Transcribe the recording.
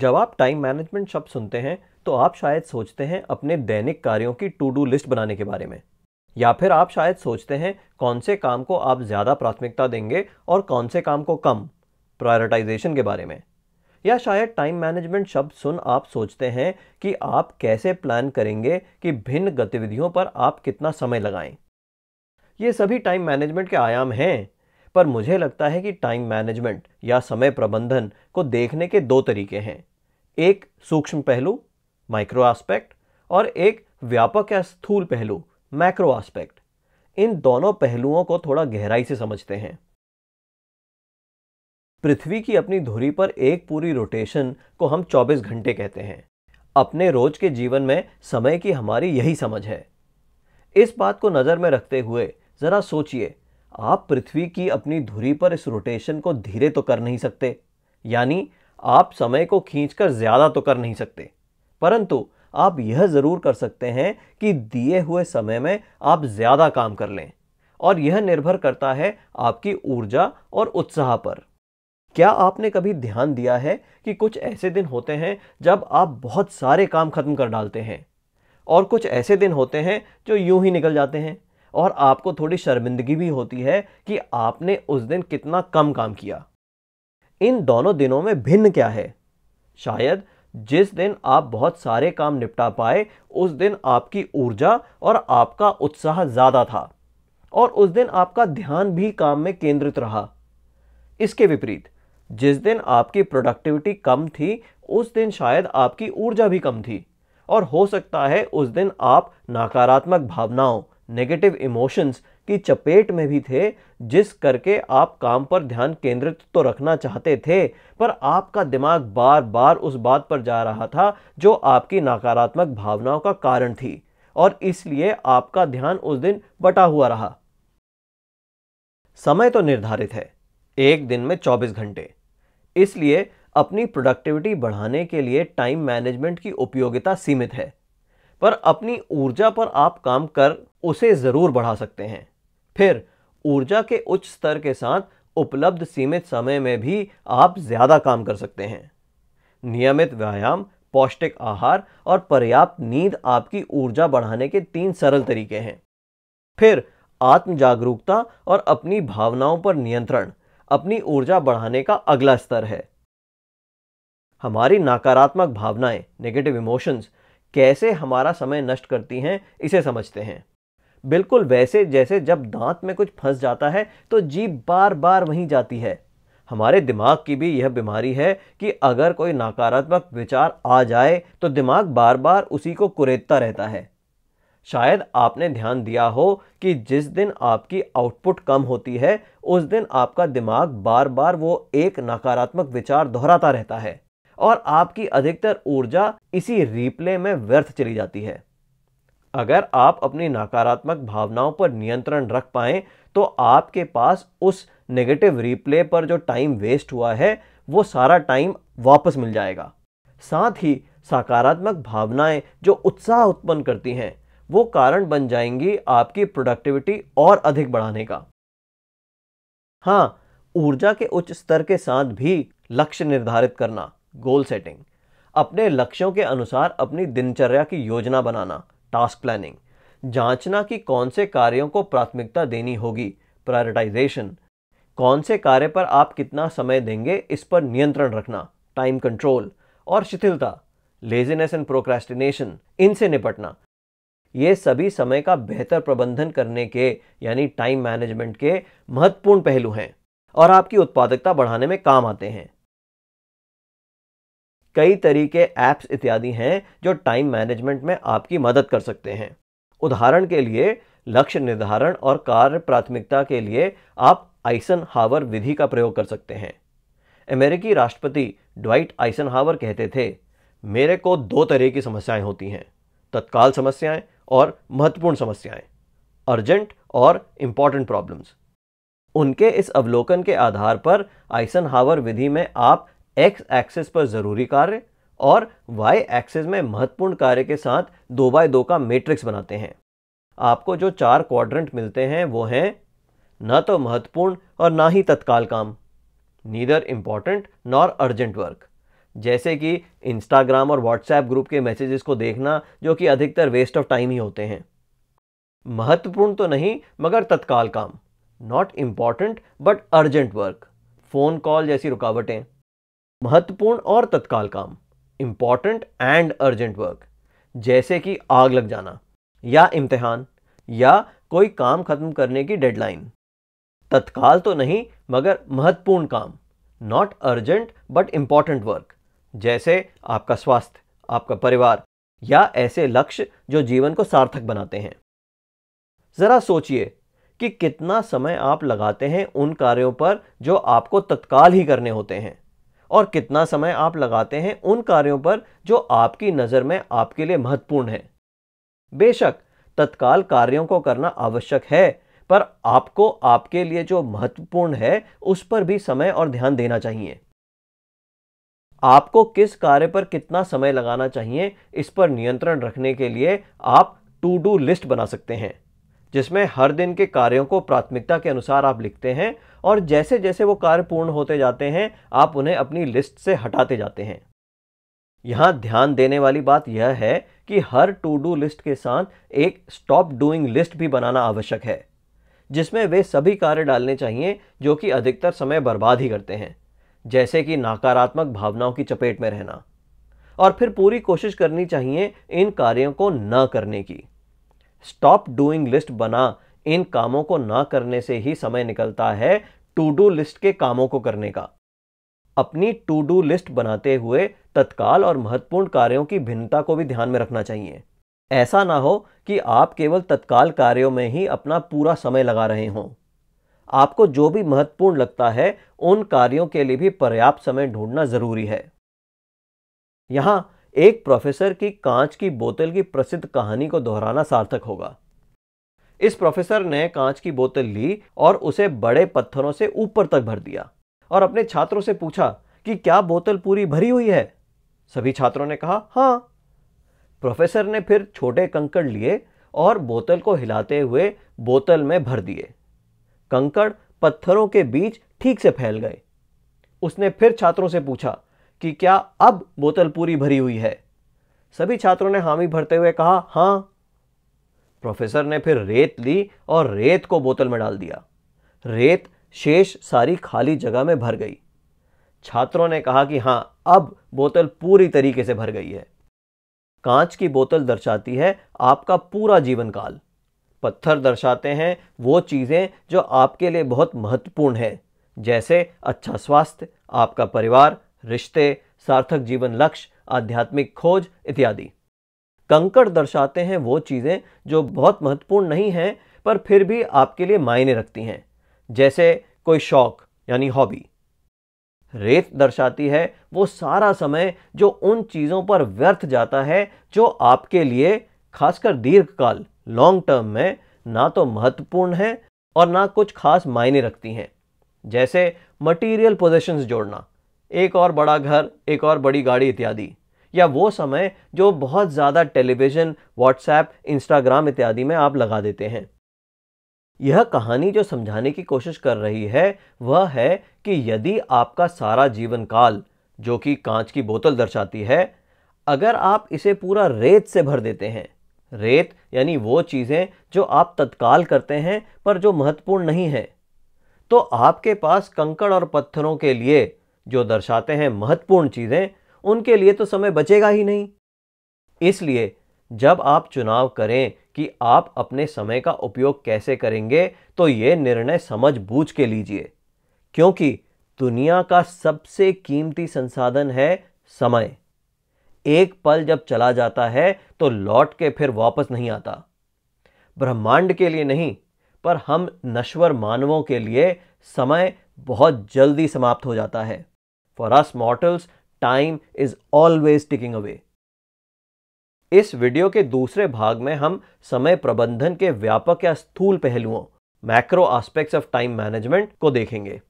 जब आप time management शब्द सुनते हैं तो आप शायद सोचते हैं अपने दैनिक कार्यों की टू डू लिस्ट बनाने के बारे में या फिर आप शायद सोचते हैं कौन से काम को आप ज़्यादा प्राथमिकता देंगे और कौन से काम को कम प्रायोरिटाइजेशन के बारे में या शायद टाइम मैनेजमेंट शब्द सुन आप सोचते हैं कि आप कैसे प्लान करेंगे कि भिन्न गतिविधियों पर आप कितना समय लगाएं ये सभी टाइम मैनेजमेंट के आयाम हैं पर मुझे लगता है कि टाइम मैनेजमेंट या समय प्रबंधन को देखने के दो तरीके हैं एक सूक्ष्म पहलू माइक्रो एस्पेक्ट और एक व्यापक या स्थूल पहलू मैक्रो एस्पेक्ट इन दोनों पहलुओं को थोड़ा गहराई से समझते हैं पृथ्वी की अपनी धुरी पर एक पूरी रोटेशन को हम 24 घंटे कहते हैं अपने रोज के जीवन में समय की हमारी यही समझ है इस बात को नज़र में रखते हुए ज़रा सोचिए आप पृथ्वी की अपनी धुरी पर इस रोटेशन को धीरे तो कर नहीं सकते यानी आप समय को खींचकर ज़्यादा तो कर नहीं सकते परंतु आप यह ज़रूर कर सकते हैं कि दिए हुए समय में आप ज़्यादा काम कर लें और यह निर्भर करता है आपकी ऊर्जा और उत्साह पर क्या आपने कभी ध्यान दिया है कि कुछ ऐसे दिन होते हैं जब आप बहुत सारे काम खत्म कर डालते हैं और कुछ ऐसे दिन होते हैं जो यूं ही निकल जाते हैं और आपको थोड़ी शर्मिंदगी भी होती है कि आपने उस दिन कितना कम काम किया इन दोनों दिनों में भिन्न क्या है शायद जिस दिन आप बहुत सारे काम निपटा पाए उस दिन आपकी ऊर्जा और आपका उत्साह ज़्यादा था और उस दिन आपका ध्यान भी काम में केंद्रित रहा इसके विपरीत जिस दिन आपकी प्रोडक्टिविटी कम थी उस दिन शायद आपकी ऊर्जा भी कम थी और हो सकता है उस दिन आप नकारात्मक भावनाओं नेगेटिव इमोशंस की चपेट में भी थे जिस करके आप काम पर ध्यान केंद्रित तो रखना चाहते थे पर आपका दिमाग बार बार उस बात पर जा रहा था जो आपकी नकारात्मक भावनाओं का कारण थी और इसलिए आपका ध्यान उस दिन बटा हुआ रहा समय तो निर्धारित है एक दिन में 24 घंटे इसलिए अपनी प्रोडक्टिविटी बढ़ाने के लिए टाइम मैनेजमेंट की उपयोगिता सीमित है पर अपनी ऊर्जा पर आप काम कर उसे ज़रूर बढ़ा सकते हैं फिर ऊर्जा के उच्च स्तर के साथ उपलब्ध सीमित समय में भी आप ज़्यादा काम कर सकते हैं नियमित व्यायाम पौष्टिक आहार और पर्याप्त नींद आपकी ऊर्जा बढ़ाने के तीन सरल तरीके हैं फिर आत्म जागरूकता और अपनी भावनाओं पर नियंत्रण अपनी ऊर्जा बढ़ाने का अगला स्तर है हमारी नकारात्मक भावनाएं नेगेटिव इमोशंस कैसे हमारा समय नष्ट करती हैं इसे समझते हैं बिल्कुल वैसे जैसे जब दांत में कुछ फंस जाता है तो जीभ बार बार वहीं जाती है हमारे दिमाग की भी यह बीमारी है कि अगर कोई नकारात्मक विचार आ जाए तो दिमाग बार बार उसी को कुरेदता रहता है शायद आपने ध्यान दिया हो कि जिस दिन आपकी आउटपुट कम होती है उस दिन आपका दिमाग बार बार वो एक नकारात्मक विचार दोहराता रहता है और आपकी अधिकतर ऊर्जा इसी रिप्ले में व्यर्थ चली जाती है अगर आप अपनी नकारात्मक भावनाओं पर नियंत्रण रख पाए तो आपके पास उस नेगेटिव रिप्ले पर जो टाइम वेस्ट हुआ है वो सारा टाइम वापस मिल जाएगा साथ ही सकारात्मक भावनाएं जो उत्साह उत्पन्न करती हैं वो कारण बन जाएंगी आपकी प्रोडक्टिविटी और अधिक बढ़ाने का हाँ ऊर्जा के उच्च स्तर के साथ भी लक्ष्य निर्धारित करना गोल सेटिंग अपने लक्ष्यों के अनुसार अपनी दिनचर्या की योजना बनाना टास्क प्लानिंग जांचना कि कौन से कार्यों को प्राथमिकता देनी होगी प्रायोरिटाइजेशन कौन से कार्य पर आप कितना समय देंगे इस पर नियंत्रण रखना टाइम कंट्रोल और शिथिलता लेजीनेस एंड प्रोक्रेस्टिनेशन इनसे निपटना ये सभी समय का बेहतर प्रबंधन करने के यानी टाइम मैनेजमेंट के महत्वपूर्ण पहलू हैं और आपकी उत्पादकता बढ़ाने में काम आते हैं कई तरीके ऐप्स इत्यादि हैं जो टाइम मैनेजमेंट में आपकी मदद कर सकते हैं उदाहरण के लिए लक्ष्य निर्धारण और कार्य प्राथमिकता के लिए आप आइसन हावर विधि का प्रयोग कर सकते हैं अमेरिकी राष्ट्रपति ड्वाइट आइसन हावर कहते थे मेरे को दो तरह की समस्याएं होती हैं तत्काल समस्याएं और महत्वपूर्ण समस्याएं अर्जेंट और इम्पॉर्टेंट प्रॉब्लम्स उनके इस अवलोकन के आधार पर आइसन हावर विधि में आप एक्स एक्सेस पर ज़रूरी कार्य और वाई एक्सेस में महत्वपूर्ण कार्य के साथ दो बाय दो का मैट्रिक्स बनाते हैं आपको जो चार क्वाड्रेंट मिलते हैं वो हैं ना तो महत्वपूर्ण और ना ही तत्काल काम neither important nor urgent work जैसे कि इंस्टाग्राम और व्हाट्सएप ग्रुप के मैसेजेस को देखना जो कि अधिकतर वेस्ट ऑफ टाइम ही होते हैं महत्वपूर्ण तो नहीं मगर तत्काल काम not important but urgent work phone call जैसी रुकावटें महत्वपूर्ण और तत्काल काम इंपॉर्टेंट एंड अर्जेंट वर्क जैसे कि आग लग जाना या इम्तिहान या कोई काम खत्म करने की डेडलाइन तत्काल तो नहीं मगर महत्वपूर्ण काम not urgent but important work जैसे आपका स्वास्थ्य आपका परिवार या ऐसे लक्ष्य जो जीवन को सार्थक बनाते हैं ज़रा सोचिए कि कितना समय आप लगाते हैं उन कार्यों पर जो आपको तत्काल ही करने होते हैं और कितना समय आप लगाते हैं उन कार्यों पर जो आपकी नज़र में आपके लिए महत्वपूर्ण है बेशक तत्काल कार्यों को करना आवश्यक है पर आपको आपके लिए जो महत्वपूर्ण है उस पर भी समय और ध्यान देना चाहिए आपको किस कार्य पर कितना समय लगाना चाहिए इस पर नियंत्रण रखने के लिए आप टू डू लिस्ट बना सकते हैं जिसमें हर दिन के कार्यों को प्राथमिकता के अनुसार आप लिखते हैं और जैसे जैसे वो कार्य पूर्ण होते जाते हैं आप उन्हें अपनी लिस्ट से हटाते जाते हैं यहाँ ध्यान देने वाली बात यह है कि हर टू डू लिस्ट के साथ एक स्टॉप डूइंग लिस्ट भी बनाना आवश्यक है जिसमें वे सभी कार्य डालने चाहिए जो कि अधिकतर समय बर्बाद ही करते हैं जैसे कि नकारात्मक भावनाओं की चपेट में रहना और फिर पूरी कोशिश करनी चाहिए इन कार्यों को न करने की स्टॉप डूइंग लिस्ट बना इन कामों को ना करने से ही समय निकलता है टू डू लिस्ट के कामों को करने का अपनी टू डू लिस्ट बनाते हुए तत्काल और महत्वपूर्ण कार्यों की भिन्नता को भी ध्यान में रखना चाहिए ऐसा ना हो कि आप केवल तत्काल कार्यों में ही अपना पूरा समय लगा रहे हों आपको जो भी महत्वपूर्ण लगता है उन कार्यों के लिए भी पर्याप्त समय ढूंढना जरूरी है यहां एक प्रोफेसर की कांच की बोतल की प्रसिद्ध कहानी को दोहराना सार्थक होगा इस प्रोफेसर ने कांच की बोतल ली और उसे बड़े पत्थरों से ऊपर तक भर दिया और अपने छात्रों से पूछा कि क्या बोतल पूरी भरी हुई है सभी छात्रों ने कहा हाँ प्रोफेसर ने फिर छोटे कंकड़ लिए और बोतल को हिलाते हुए बोतल में भर दिए कंकड़ पत्थरों के बीच ठीक से फैल गए उसने फिर छात्रों से पूछा कि क्या अब बोतल पूरी भरी हुई है सभी छात्रों ने हामी भरते हुए कहा हां प्रोफेसर ने फिर रेत ली और रेत को बोतल में डाल दिया रेत शेष सारी खाली जगह में भर गई छात्रों ने कहा कि हां अब बोतल पूरी तरीके से भर गई है कांच की बोतल दर्शाती है आपका पूरा जीवन काल पत्थर दर्शाते हैं वो चीज़ें जो आपके लिए बहुत महत्वपूर्ण है जैसे अच्छा स्वास्थ्य आपका परिवार रिश्ते सार्थक जीवन लक्ष्य आध्यात्मिक खोज इत्यादि कंकड़ दर्शाते हैं वो चीज़ें जो बहुत महत्वपूर्ण नहीं हैं पर फिर भी आपके लिए मायने रखती हैं जैसे कोई शौक यानी हॉबी रेत दर्शाती है वो सारा समय जो उन चीज़ों पर व्यर्थ जाता है जो आपके लिए खासकर दीर्घकाल लॉन्ग टर्म में ना तो महत्वपूर्ण है और ना कुछ खास मायने रखती हैं जैसे मटेरियल पोजिशन जोड़ना एक और बड़ा घर एक और बड़ी गाड़ी इत्यादि या वो समय जो बहुत ज़्यादा टेलीविज़न व्हाट्सएप इंस्टाग्राम इत्यादि में आप लगा देते हैं यह कहानी जो समझाने की कोशिश कर रही है वह है कि यदि आपका सारा जीवन काल जो कि कांच की बोतल दर्शाती है अगर आप इसे पूरा रेत से भर देते हैं रेत यानी वो चीज़ें जो आप तत्काल करते हैं पर जो महत्वपूर्ण नहीं है तो आपके पास कंकड़ और पत्थरों के लिए जो दर्शाते हैं महत्वपूर्ण चीज़ें उनके लिए तो समय बचेगा ही नहीं इसलिए जब आप चुनाव करें कि आप अपने समय का उपयोग कैसे करेंगे तो ये निर्णय समझ बूझ के लीजिए क्योंकि दुनिया का सबसे कीमती संसाधन है समय एक पल जब चला जाता है तो लौट के फिर वापस नहीं आता ब्रह्मांड के लिए नहीं पर हम नश्वर मानवों के लिए समय बहुत जल्दी समाप्त हो जाता है for us mortals, time is always ticking away इस वीडियो के दूसरे भाग में हम समय प्रबंधन के व्यापक या स्थूल पहलुओं macro aspects of time management को देखेंगे